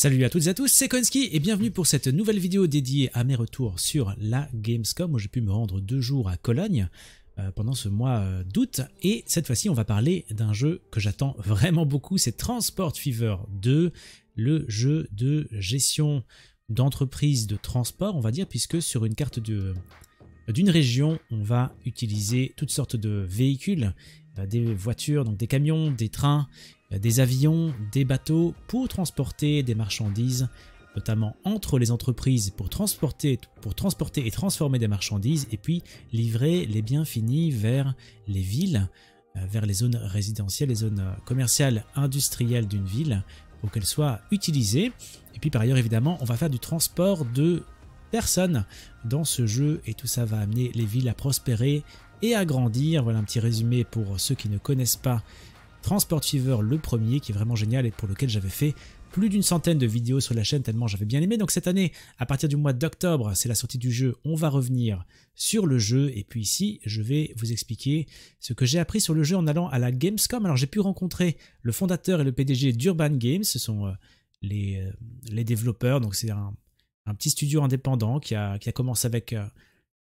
Salut à toutes et à tous, c'est Konski et bienvenue pour cette nouvelle vidéo dédiée à mes retours sur la Gamescom où j'ai pu me rendre deux jours à Cologne euh, pendant ce mois euh, d'août et cette fois-ci on va parler d'un jeu que j'attends vraiment beaucoup, c'est Transport Fever 2, le jeu de gestion d'entreprise de transport on va dire puisque sur une carte euh, d'une région on va utiliser toutes sortes de véhicules bah, des voitures, donc des camions, des trains, euh, des avions, des bateaux pour transporter des marchandises, notamment entre les entreprises pour transporter, pour transporter et transformer des marchandises et puis livrer les biens finis vers les villes, euh, vers les zones résidentielles, les zones euh, commerciales, industrielles d'une ville pour qu'elles soient utilisées. Et puis par ailleurs évidemment on va faire du transport de personnes dans ce jeu et tout ça va amener les villes à prospérer, et à Voilà un petit résumé pour ceux qui ne connaissent pas Transport Fever le premier qui est vraiment génial et pour lequel j'avais fait plus d'une centaine de vidéos sur la chaîne tellement j'avais bien aimé. Donc cette année, à partir du mois d'octobre, c'est la sortie du jeu, on va revenir sur le jeu et puis ici, je vais vous expliquer ce que j'ai appris sur le jeu en allant à la Gamescom. Alors j'ai pu rencontrer le fondateur et le PDG d'Urban Games, ce sont euh, euh, les, développeurs, donc c'est un, petit studio indépendant qui a commencé avec euh,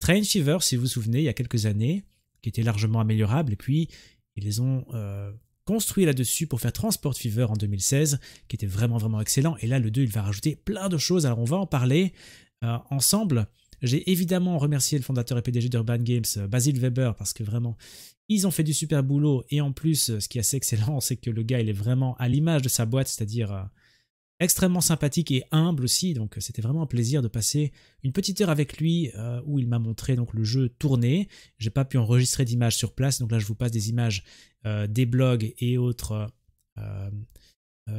Train Fever, si vous vous souvenez, il y a quelques années, qui était largement améliorable, et puis ils les ont euh, construits là-dessus pour faire Transport Fever en 2016, qui était vraiment vraiment excellent, et là le 2, il va rajouter plein de choses, alors on va en parler euh, ensemble. J'ai évidemment remercié le fondateur et PDG d'Urban Games, euh, Basil Weber, parce que vraiment, ils ont fait du super boulot. Et en plus, ce qui est assez excellent, c'est que le gars, il est vraiment à l'image de sa boîte, c'est-à-dire extrêmement sympathique et humble aussi, donc euh, c'était vraiment un plaisir de passer une petite heure avec lui euh, où il m'a montré donc le jeu tourné. J'ai pas pu enregistrer d'images sur place, donc là je vous passe des images euh, des blogs et autres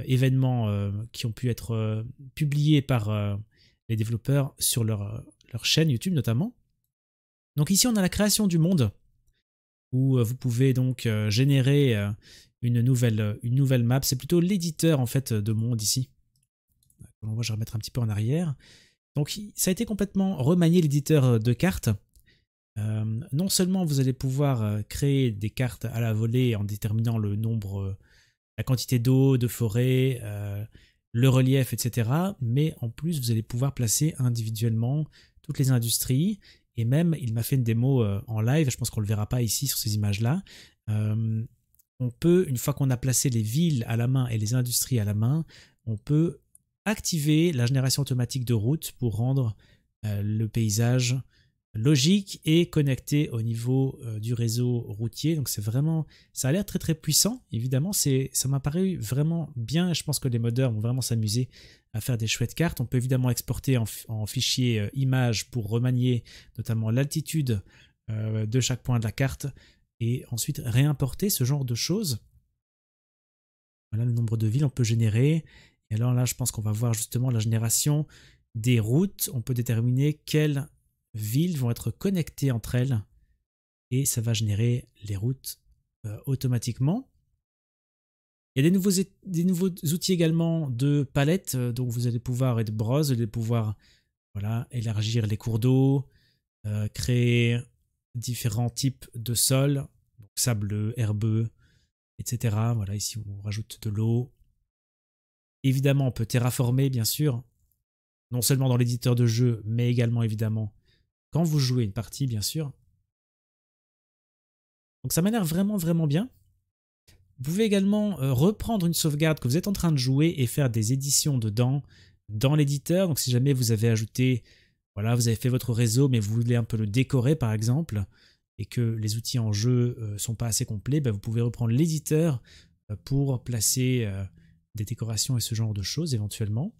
événements qui ont pu être publiés par les développeurs sur leur, leur chaîne YouTube notamment. Donc ici on a la création du monde où vous pouvez donc générer une nouvelle, une nouvelle map. C'est plutôt l'éditeur en fait de monde ici je vais remettre un petit peu en arrière. Donc ça a été complètement remanié l'éditeur euh, de cartes. Euh, non seulement vous allez pouvoir euh, créer des cartes à la volée en déterminant le nombre, la quantité d'eau, de forêt, le relief, etc. Mais en plus, vous allez pouvoir placer individuellement toutes les industries. Et même, il m'a fait une démo en live, je pense qu'on ne le verra pas ici sur ces images-là. on peut, une fois qu'on a placé les villes à la main et les industries à la main, on peut activer la génération automatique de route pour rendre euh, le paysage logique et connecté au niveau euh, du réseau routier. Donc c'est vraiment, ça a l'air très très puissant. Évidemment, c'est, ça m'a paru vraiment bien. Je pense que les modeurs vont vraiment s'amuser à faire des chouettes cartes. On peut évidemment exporter en, fichier euh, image pour remanier notamment l'altitude de chaque point de la carte et ensuite réimporter ce genre de choses. Voilà le nombre de villes on peut générer et alors là, je pense qu'on va voir justement la génération des routes. On peut déterminer quelles villes vont être connectées entre elles et ça va générer les routes euh, automatiquement. Il y a des nouveaux, outils également de palette, euh, donc vous allez pouvoir être brosse, vous allez pouvoir voilà, élargir les cours d'eau, euh, créer différents types de sols, donc sableux, herbeux, etc. Voilà, ici on rajoute de l'eau, Évidemment, on peut terraformer, bien sûr, non seulement dans l'éditeur de jeu, mais également, évidemment, quand vous jouez une partie, bien sûr. Donc ça m'a l'air vraiment, vraiment bien. Vous pouvez également euh, reprendre une sauvegarde que vous êtes en train de jouer et faire des éditions dedans, dans l'éditeur. Donc si jamais vous avez ajouté, voilà, vous avez fait votre réseau, mais vous voulez un peu le décorer, par exemple, et que les outils en jeu ne euh, sont pas assez complets, ben, vous pouvez reprendre l'éditeur euh, pour placer des décorations et ce genre de choses éventuellement.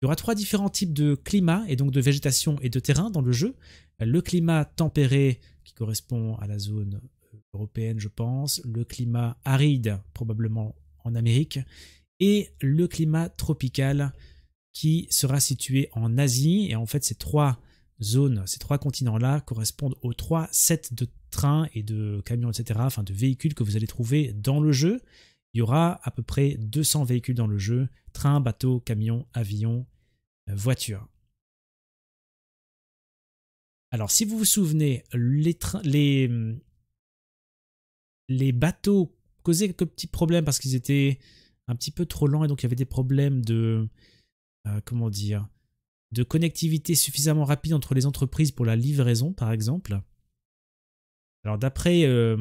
Il y aura trois différents types de climat et donc de végétation et de terrain dans le jeu. Le climat tempéré qui correspond à la zone euh, européenne, je pense, le climat aride probablement en Amérique et le climat tropical qui sera situé en Asie. Et en fait, ces trois zones, ces trois continents-là correspondent aux trois sets de trains et de camions, etc., enfin de véhicules que vous allez trouver dans le jeu. Il y aura à peu près 200 véhicules dans le jeu, trains, bateaux, camions, avions, euh, voitures. Alors si vous vous souvenez, hmm, les, bateaux causaient quelques petits problèmes parce qu'ils étaient un petit peu trop lents et donc il y avait des problèmes de... Euh, comment dire de connectivité suffisamment rapide entre les entreprises pour la livraison, par exemple. Alors d'après euh,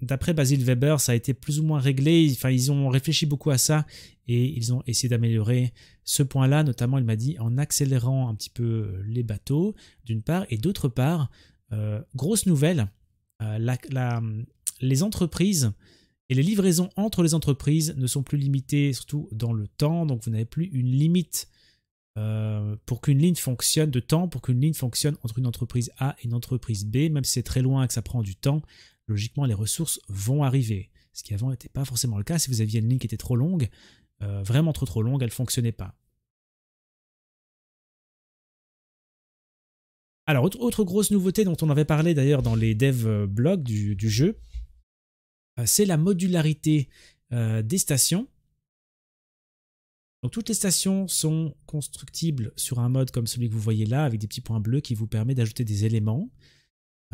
d'après Basil Weber, ça a été plus ou moins réglé. Enfin, ils ont réfléchi beaucoup à ça et ils ont essayé d'améliorer ce point-là. Notamment, il m'a dit en accélérant un petit peu euh, les bateaux, d'une part, et d'autre part, euh, grosse nouvelle, euh, les entreprises et les livraisons entre les entreprises ne sont plus limitées, surtout dans le temps. Donc, vous n'avez plus une limite pour qu'une ligne fonctionne de temps, pour qu'une ligne fonctionne entre une entreprise A et une entreprise B, même si c'est très loin et que ça prend du temps, logiquement, les ressources vont arriver. Ce qui avant n'était pas forcément le cas. Si vous aviez une ligne qui était trop longue, euh, vraiment trop trop longue, elle ne fonctionnait pas. Alors, autre, grosse nouveauté dont on avait parlé d'ailleurs dans les dev euh, blogs du, jeu, euh, c'est la modularité des stations. Donc toutes les stations sont constructibles sur un mode comme celui que vous voyez là, avec des petits points bleus qui vous permet d'ajouter des éléments.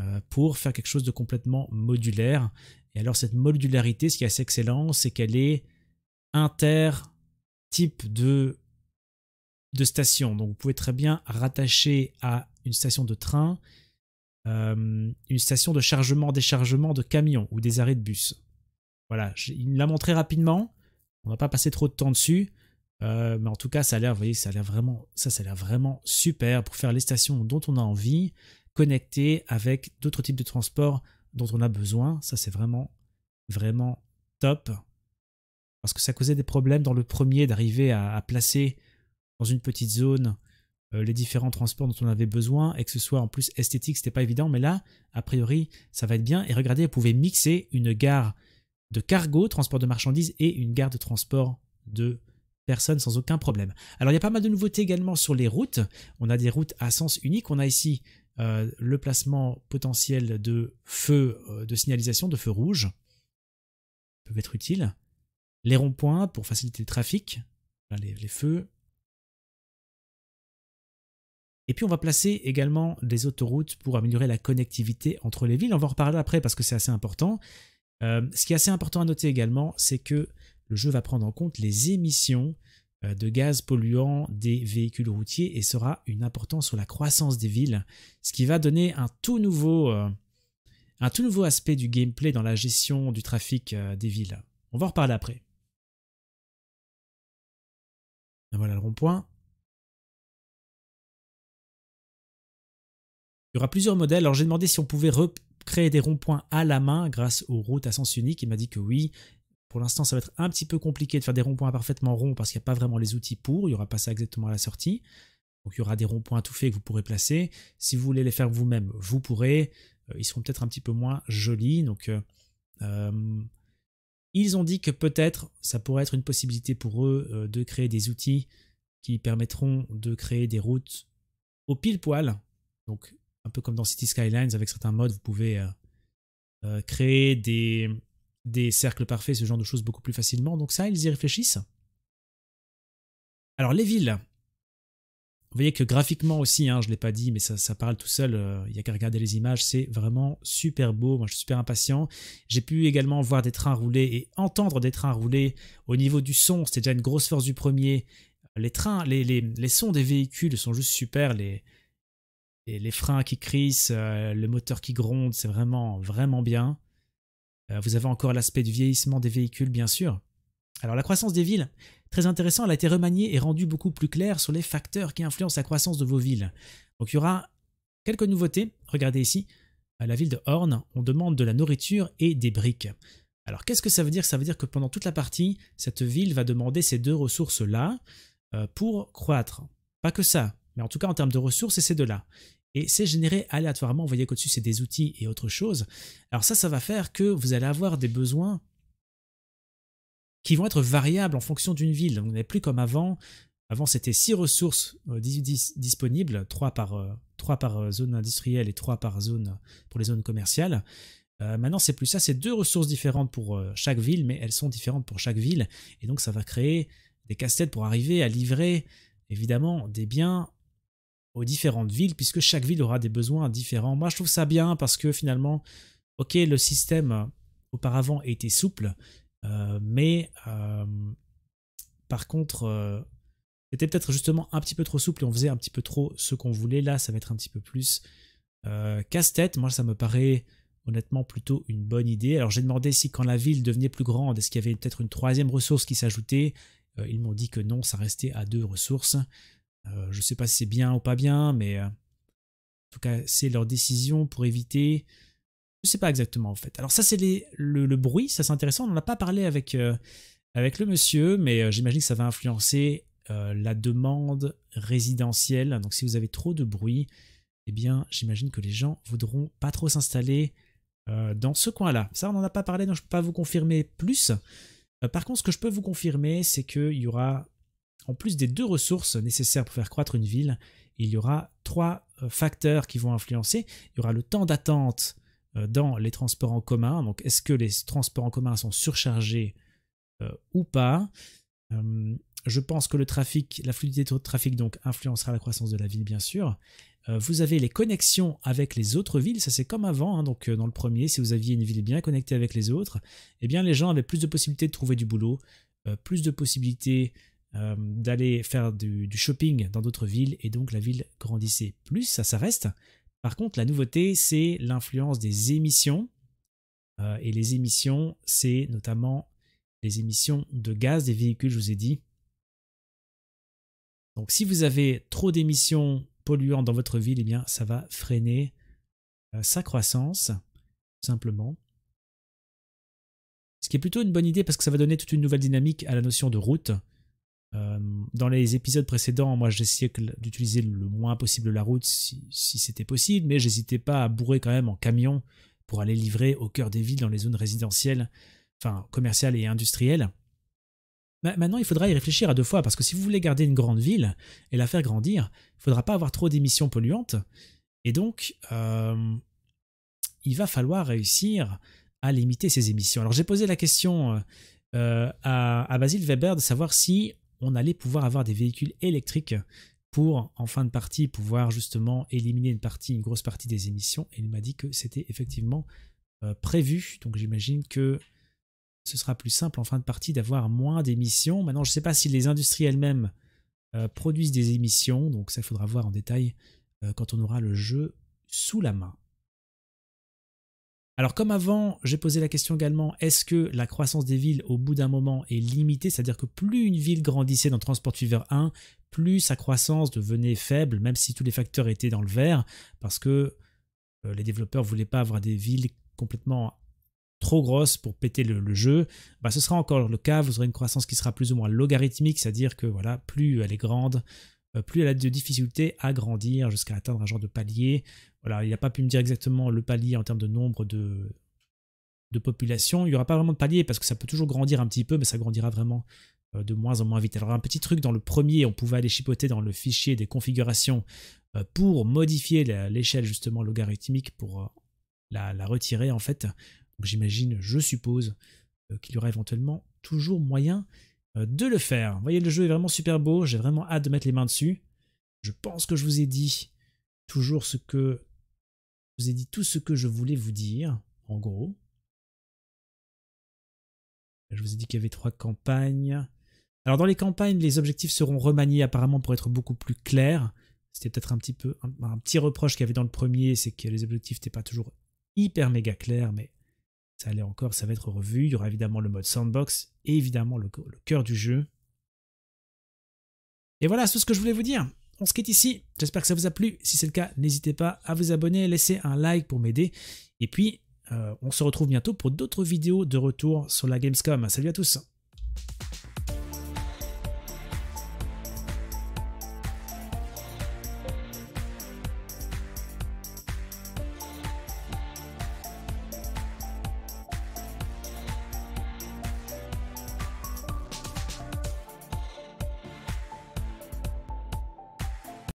Euh, pour faire quelque chose de complètement modulaire. Et alors cette modularité, ce qui est assez excellent, c'est qu'elle est inter type de, de station. Donc vous pouvez très bien rattacher à une station de train, euh, une station de chargement-déchargement de camions ou des arrêts de bus. Voilà, il l'a montré rapidement. On va pas passer trop de temps dessus. Euh, mais en tout cas, ça a l'air, vous voyez, ça a l'air vraiment, ça, ça a l'air vraiment super pour faire les stations dont on a envie connecté avec d'autres types de transports dont on a besoin. Ça, c'est vraiment, vraiment top. Parce que ça causait des problèmes dans le premier d'arriver à, placer dans une petite zone euh, les différents transports dont on avait besoin et que ce soit en plus esthétique, c'était pas évident. Mais là, a priori, ça va être bien. Et regardez, vous pouvez mixer une gare de cargo, transport de marchandises et une gare de transport de personnes sans aucun problème. Alors il y a pas mal de nouveautés également sur les routes. On a des routes à sens unique. On a ici euh, le placement potentiel de feux euh, de signalisation, de feux rouges, peuvent être utiles. Les ronds-points pour faciliter le trafic, les, feux. Et puis on va placer également des autoroutes pour améliorer la connectivité entre les villes. On va en reparler après parce que c'est assez important. Euh, ce qui est assez important à noter également, c'est que le jeu va prendre en compte les émissions euh, de gaz polluant des véhicules routiers et sera une importance sur la croissance des villes, ce qui va donner un tout nouveau, euh, un tout nouveau aspect du gameplay dans la gestion du trafic euh, des villes. On va en reparler après. Ah, voilà le rond-point. Il y aura plusieurs modèles. Alors j'ai demandé si on pouvait recréer des ronds-points à la main grâce aux routes à sens unique. Il m'a dit que oui. Pour l'instant, ça va être un petit peu compliqué de faire des ronds-points parfaitement ronds parce qu'il n'y a pas vraiment les outils pour. Il n'y aura pas ça exactement à la sortie. Donc il y aura des ronds-points tout faits que vous pourrez placer. Si vous voulez les faire vous-même, vous pourrez. Euh, ils seront peut-être un petit peu moins jolis. Donc euh, euh, ils ont dit que peut-être ça pourrait être une possibilité pour eux de créer des outils qui permettront de créer des routes au pile poil. Donc un peu comme dans City Skylines avec certains modes, vous pouvez créer des, des cercles parfaits, ce genre de choses beaucoup plus facilement. Donc ça, ils y réfléchissent. Alors les villes. Vous voyez que graphiquement aussi, hein, je ne l'ai pas dit, mais ça, ça parle tout seul, euh, il y a qu'à regarder les images, c'est vraiment super beau, moi je suis super impatient. J'ai pu également voir des trains rouler et entendre des trains rouler au niveau du son, c'était déjà une grosse force du premier. Les trains, les, les, les sons des véhicules sont juste super, les, les, freins qui crissent, euh, le moteur qui gronde, c'est vraiment, vraiment bien. Euh, vous avez encore l'aspect du vieillissement des véhicules, bien sûr. Alors la croissance des villes, très intéressant, elle a été remaniée et rendue beaucoup plus claire sur les facteurs qui influencent la croissance de vos villes. Donc il y aura quelques nouveautés. Regardez ici, à la ville de Horn, on demande de la nourriture et des briques. Alors qu'est-ce que ça veut dire Ça veut dire que pendant toute la partie, cette ville va demander ces deux ressources-là euh, pour croître. Pas que ça, mais en tout cas en termes de ressources, c'est ces deux-là et c'est généré aléatoirement. Vous voyez qu'au-dessus, c'est des outils et autre chose. Alors ça, ça va faire que vous allez avoir des besoins qui vont être variables en fonction d'une ville. on n'est plus comme avant. Avant, c'était six ressources euh, disponibles, 3 par, euh, par euh, zone industrielle et 3 par zone pour les zones commerciales. maintenant, c'est plus ça, c'est deux ressources différentes pour chaque ville, mais elles sont différentes pour chaque ville. Et donc, ça va créer des casse-têtes pour arriver à livrer, évidemment, des biens aux différentes villes, puisque chaque ville aura des besoins différents. Moi, je trouve ça bien parce que finalement, ok, le système euh, auparavant était souple, euh, mais euh, par contre, c'était peut-être justement un petit peu trop souple et on faisait un petit peu trop ce qu'on voulait. Là, ça va être un petit peu plus casse-tête. Moi, ça me paraît honnêtement plutôt une bonne idée. Alors j'ai demandé si quand la ville devenait plus grande, est-ce qu'il y avait peut-être une troisième ressource qui s'ajoutait. ils m'ont dit que non, ça restait à deux ressources. Euh, je ne sais pas si c'est bien ou pas bien, mais euh, en tout cas, c'est leur décision pour éviter. Je ne sais pas exactement en fait. Alors ça, c'est le, bruit, ça c'est intéressant. On n'en a pas parlé avec, euh, avec le monsieur, mais j'imagine que ça va influencer la demande résidentielle. Donc si vous avez trop de bruit, eh bien, j'imagine que les gens voudront pas trop s'installer dans ce coin-là. Ça, on n'en a pas parlé, donc je ne peux pas vous confirmer plus. par contre, ce que je peux vous confirmer, c'est qu'il y aura en plus des deux ressources nécessaires pour faire croître une ville, il y aura trois euh, facteurs qui vont influencer. Il y aura le temps d'attente euh, dans les transports en commun. Donc, est-ce que les transports en commun sont surchargés euh, ou pas Je pense que le trafic, la fluidité de trafic, donc, influencera la croissance de la ville, bien sûr. vous avez les connexions avec les autres villes, ça c'est comme avant. Hein. donc, dans le premier, si vous aviez une ville bien connectée avec les autres, eh bien, les gens avaient plus de possibilités de trouver du boulot, plus de possibilités euh, d'aller faire du, shopping dans d'autres villes et donc la ville grandissait plus, ça, ça reste. Par contre, la nouveauté, c'est l'influence des émissions. Euh, et les émissions, c'est notamment les émissions de gaz des véhicules, je vous ai dit. Donc si vous avez trop d'émissions polluantes dans votre ville, eh bien ça va freiner euh, sa croissance, tout simplement. Ce qui est plutôt une bonne idée parce que ça va donner toute une nouvelle dynamique à la notion de route. Euh, dans les épisodes précédents, moi j'essayais d'utiliser le moins possible la route si, c'était possible, mais j'hésitais pas à bourrer quand même en camion pour aller livrer au cœur des villes dans les zones résidentielles, enfin commerciales et industrielles. Maintenant, il faudra y réfléchir à deux fois, parce que si vous voulez garder une grande ville et la faire grandir, il ne faudra pas avoir trop d'émissions polluantes. Et donc, euh, il va falloir réussir à limiter ces émissions. Alors j'ai posé la question euh, à, à Basile Weber de savoir si on allait pouvoir avoir des véhicules électriques pour, en fin de partie, pouvoir justement éliminer une partie, une grosse partie des émissions. Et il m'a dit que c'était effectivement euh, prévu. Donc j'imagine que ce sera plus simple en fin de partie d'avoir moins d'émissions. Maintenant, je ne sais pas si les industries elles-mêmes euh, produisent des émissions, donc ça faudra voir en détail euh, quand on aura le jeu sous la main. Alors comme avant, j'ai posé la question également, est-ce que la croissance des villes au bout d'un moment est limitée C'est-à-dire que plus une ville grandissait dans Transport Fever 1, plus sa croissance devenait faible, même si tous les facteurs étaient dans le vert, parce que euh, les développeurs ne voulaient pas avoir des villes complètement trop grosses pour péter le, jeu, bah, ce sera encore le cas, vous aurez une croissance qui sera plus ou moins logarithmique, c'est-à-dire que voilà, plus elle est grande, euh, plus elle a de difficultés à grandir jusqu'à atteindre un genre de palier. Voilà, il n'a pas pu me dire exactement le palier en termes de nombre de, de population. Il n'y aura pas vraiment de palier parce que ça peut toujours grandir un petit peu, mais ça grandira vraiment euh, de moins en moins vite. Alors un petit truc, dans le premier, on pouvait aller chipoter dans le fichier des configurations euh, pour modifier l'échelle justement logarithmique pour la, la retirer en fait. J'imagine, je suppose qu'il y aura éventuellement toujours moyen euh, de le faire. Vous voyez, le jeu est vraiment super beau, j'ai vraiment hâte de mettre les mains dessus. Je pense que je vous ai dit toujours ce que... Je vous ai dit tout ce que je voulais vous dire, en gros. Je vous ai dit qu'il y avait trois campagnes. Alors dans les campagnes, les objectifs seront remaniés apparemment pour être beaucoup plus clairs. C'était peut-être un petit peu un, petit reproche qu'il y avait dans le premier, c'est que les objectifs n'étaient pas toujours hyper méga clairs, mais ça encore, ça va être revu. Il y aura évidemment le mode sandbox et évidemment le, cœur du jeu. Et voilà, c'est ce que je voulais vous dire. On se quitte ici. J'espère que ça vous a plu. Si c'est le cas, n'hésitez pas à vous abonner, laisser un like pour m'aider. Et puis, euh, on se retrouve bientôt pour d'autres vidéos de retour sur la Gamescom. Salut à tous